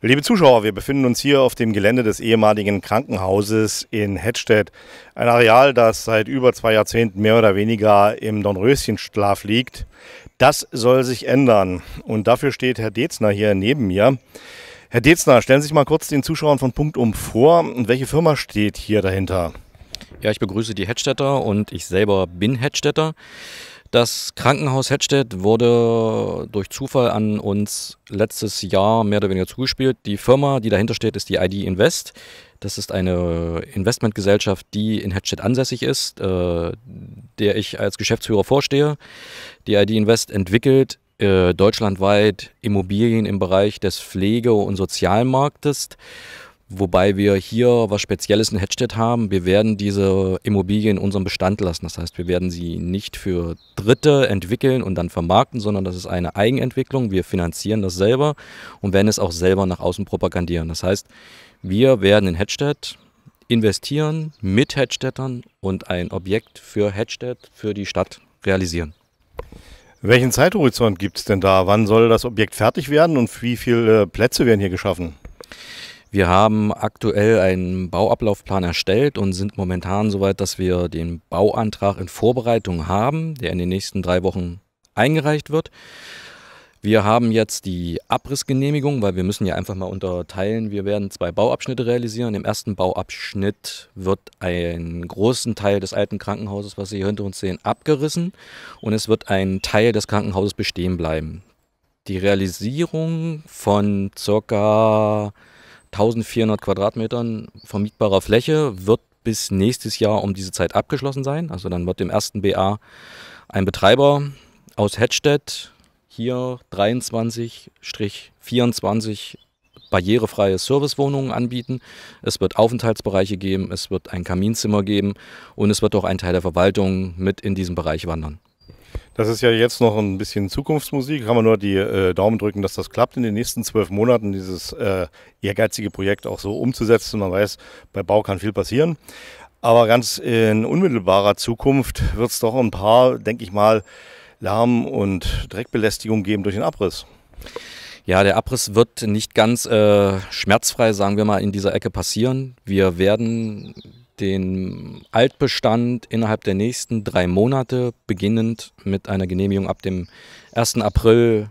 Liebe Zuschauer, wir befinden uns hier auf dem Gelände des ehemaligen Krankenhauses in Hettstedt. Ein Areal, das seit über zwei Jahrzehnten mehr oder weniger im Dornröschenschlaf liegt. Das soll sich ändern. Und dafür steht Herr Dezner hier neben mir. Herr Dezner, stellen Sie sich mal kurz den Zuschauern von Punktum vor. Und welche Firma steht hier dahinter? Ja, ich begrüße die Hettstädter und ich selber bin Hettstädter. Das Krankenhaus Hedstedt wurde durch Zufall an uns letztes Jahr mehr oder weniger zugespielt. Die Firma, die dahinter steht, ist die ID Invest. Das ist eine Investmentgesellschaft, die in Hedstedt ansässig ist, äh, der ich als Geschäftsführer vorstehe. Die ID Invest entwickelt äh, deutschlandweit Immobilien im Bereich des Pflege- und Sozialmarktes Wobei wir hier was Spezielles in Hedstedt haben. Wir werden diese Immobilie in unserem Bestand lassen. Das heißt, wir werden sie nicht für Dritte entwickeln und dann vermarkten, sondern das ist eine Eigenentwicklung. Wir finanzieren das selber und werden es auch selber nach außen propagandieren. Das heißt, wir werden in Hedstedt investieren mit Hedstedtern und ein Objekt für Hedstedt, für die Stadt realisieren. Welchen Zeithorizont gibt es denn da? Wann soll das Objekt fertig werden und wie viele äh, Plätze werden hier geschaffen? Wir haben aktuell einen Bauablaufplan erstellt und sind momentan soweit, dass wir den Bauantrag in Vorbereitung haben, der in den nächsten drei Wochen eingereicht wird. Wir haben jetzt die Abrissgenehmigung, weil wir müssen ja einfach mal unterteilen. Wir werden zwei Bauabschnitte realisieren. Im ersten Bauabschnitt wird ein großen Teil des alten Krankenhauses, was Sie hier hinter uns sehen, abgerissen und es wird ein Teil des Krankenhauses bestehen bleiben. Die Realisierung von circa 1400 Quadratmetern vermietbarer Fläche wird bis nächstes Jahr um diese Zeit abgeschlossen sein. Also dann wird dem ersten BA ein Betreiber aus Hedstedt hier 23-24 barrierefreie Servicewohnungen anbieten. Es wird Aufenthaltsbereiche geben, es wird ein Kaminzimmer geben und es wird auch ein Teil der Verwaltung mit in diesen Bereich wandern. Das ist ja jetzt noch ein bisschen Zukunftsmusik. Kann man nur die äh, Daumen drücken, dass das klappt in den nächsten zwölf Monaten, dieses äh, ehrgeizige Projekt auch so umzusetzen. Man weiß, bei Bau kann viel passieren. Aber ganz in unmittelbarer Zukunft wird es doch ein paar, denke ich mal, Lärm- und Dreckbelästigung geben durch den Abriss. Ja, der Abriss wird nicht ganz äh, schmerzfrei, sagen wir mal, in dieser Ecke passieren. Wir werden den Altbestand innerhalb der nächsten drei Monate, beginnend mit einer Genehmigung ab dem 1. April,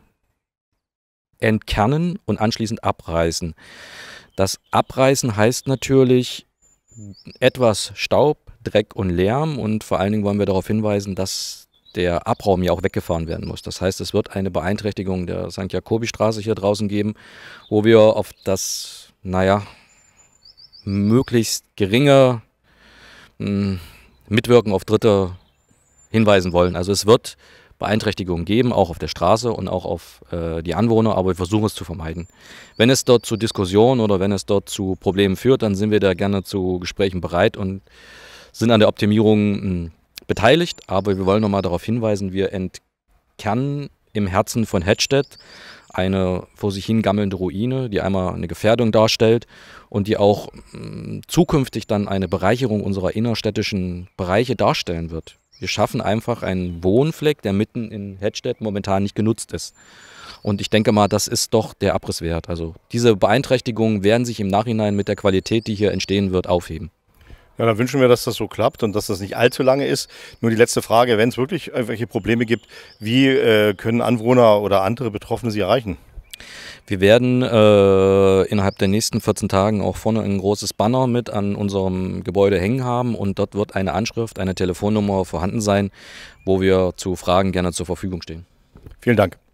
entkernen und anschließend abreißen. Das Abreißen heißt natürlich etwas Staub, Dreck und Lärm und vor allen Dingen wollen wir darauf hinweisen, dass der Abraum ja auch weggefahren werden muss. Das heißt, es wird eine Beeinträchtigung der St. Jakobi-Straße hier draußen geben, wo wir auf das, naja, möglichst geringe Mitwirken auf Dritte hinweisen wollen. Also es wird Beeinträchtigungen geben, auch auf der Straße und auch auf äh, die Anwohner, aber wir versuchen es zu vermeiden. Wenn es dort zu Diskussionen oder wenn es dort zu Problemen führt, dann sind wir da gerne zu Gesprächen bereit und sind an der Optimierung mh, hm, beteiligt. Aber wir wollen nochmal darauf hinweisen, wir entkernen im Herzen von Hedstedt eine vor sich hingammelnde Ruine, die einmal eine Gefährdung darstellt und die auch mm, zukünftig dann eine Bereicherung unserer innerstädtischen Bereiche darstellen wird. Wir schaffen einfach einen Wohnfleck, der mitten in Hedstedt momentan nicht genutzt ist. Und ich denke mal, das ist doch der Abriss wert. Also diese Beeinträchtigungen werden sich im Nachhinein mit der Qualität, die hier entstehen wird, aufheben. Ja, dann wünschen wir, dass das so klappt und dass das nicht allzu lange ist. Nur die letzte Frage, wenn es wirklich irgendwelche Probleme gibt, wie äh, können Anwohner oder andere Betroffene sie erreichen? Wir werden äh, innerhalb der nächsten 14 Tagen auch vorne ein großes Banner mit an unserem Gebäude hängen haben und dort wird eine Anschrift, eine Telefonnummer vorhanden sein, wo wir zu Fragen gerne zur Verfügung stehen. Vielen Dank.